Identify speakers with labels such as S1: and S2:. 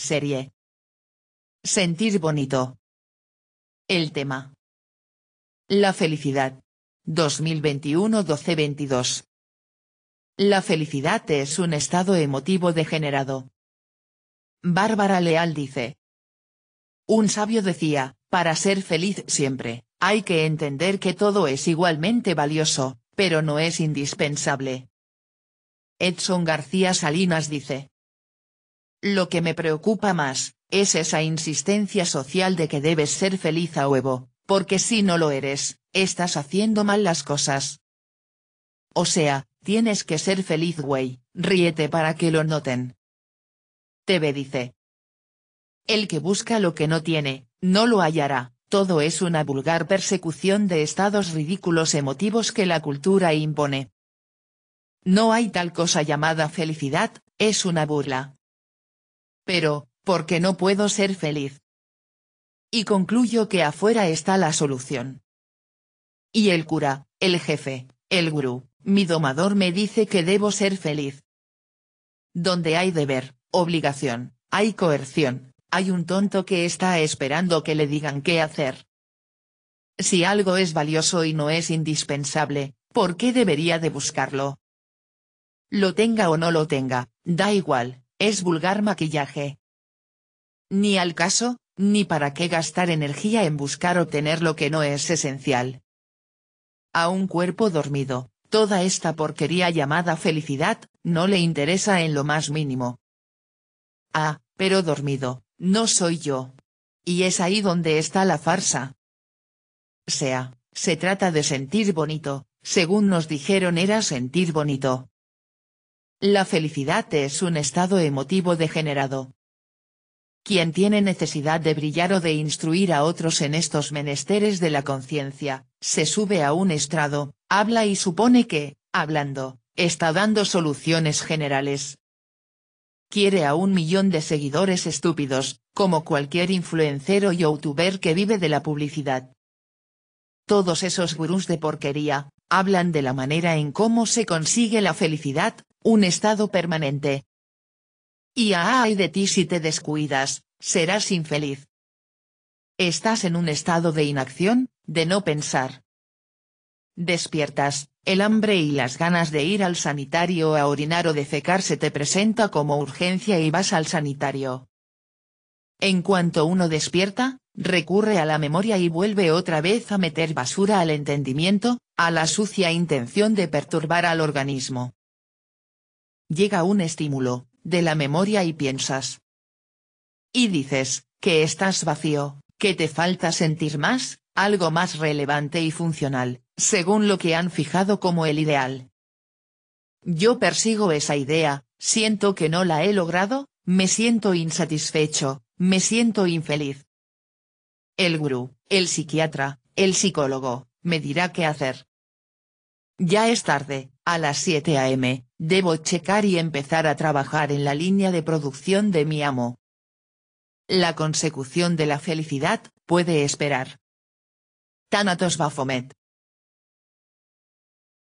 S1: Serie. Sentir bonito. El tema. La felicidad. 2021-12-22. La felicidad es un estado emotivo degenerado. Bárbara Leal dice. Un sabio decía, para ser feliz siempre, hay que entender que todo es igualmente valioso, pero no es indispensable. Edson García Salinas dice, lo que me preocupa más, es esa insistencia social de que debes ser feliz a huevo, porque si no lo eres, estás haciendo mal las cosas. O sea, tienes que ser feliz güey, ríete para que lo noten. TV dice. El que busca lo que no tiene, no lo hallará, todo es una vulgar persecución de estados ridículos emotivos que la cultura impone. No hay tal cosa llamada felicidad, es una burla, pero, ¿por qué no puedo ser feliz. Y concluyo que afuera está la solución. Y el cura, el jefe, el gurú, mi domador me dice que debo ser feliz. Donde hay deber, obligación, hay coerción, hay un tonto que está esperando que le digan qué hacer. Si algo es valioso y no es indispensable, ¿por qué debería de buscarlo? Lo tenga o no lo tenga, da igual, es vulgar maquillaje. Ni al caso, ni para qué gastar energía en buscar obtener lo que no es esencial. A un cuerpo dormido, toda esta porquería llamada felicidad, no le interesa en lo más mínimo. Ah, pero dormido, no soy yo. Y es ahí donde está la farsa. Sea, se trata de sentir bonito, según nos dijeron era sentir bonito. La felicidad es un estado emotivo degenerado. Quien tiene necesidad de brillar o de instruir a otros en estos menesteres de la conciencia, se sube a un estrado, habla y supone que, hablando, está dando soluciones generales. Quiere a un millón de seguidores estúpidos, como cualquier influencero o youtuber que vive de la publicidad. Todos esos gurús de porquería, hablan de la manera en cómo se consigue la felicidad, un estado permanente. Y ay de ti si te descuidas, serás infeliz. Estás en un estado de inacción, de no pensar. Despiertas, el hambre y las ganas de ir al sanitario a orinar o de secarse te presenta como urgencia y vas al sanitario. En cuanto uno despierta, recurre a la memoria y vuelve otra vez a meter basura al entendimiento, a la sucia intención de perturbar al organismo llega un estímulo, de la memoria y piensas. Y dices, que estás vacío, que te falta sentir más, algo más relevante y funcional, según lo que han fijado como el ideal. Yo persigo esa idea, siento que no la he logrado, me siento insatisfecho, me siento infeliz. El gurú, el psiquiatra, el psicólogo, me dirá qué hacer. Ya es tarde, a las 7 am, debo checar y empezar a trabajar en la línea de producción de mi amo. La consecución de la felicidad, puede esperar. Thanatos Bafomet.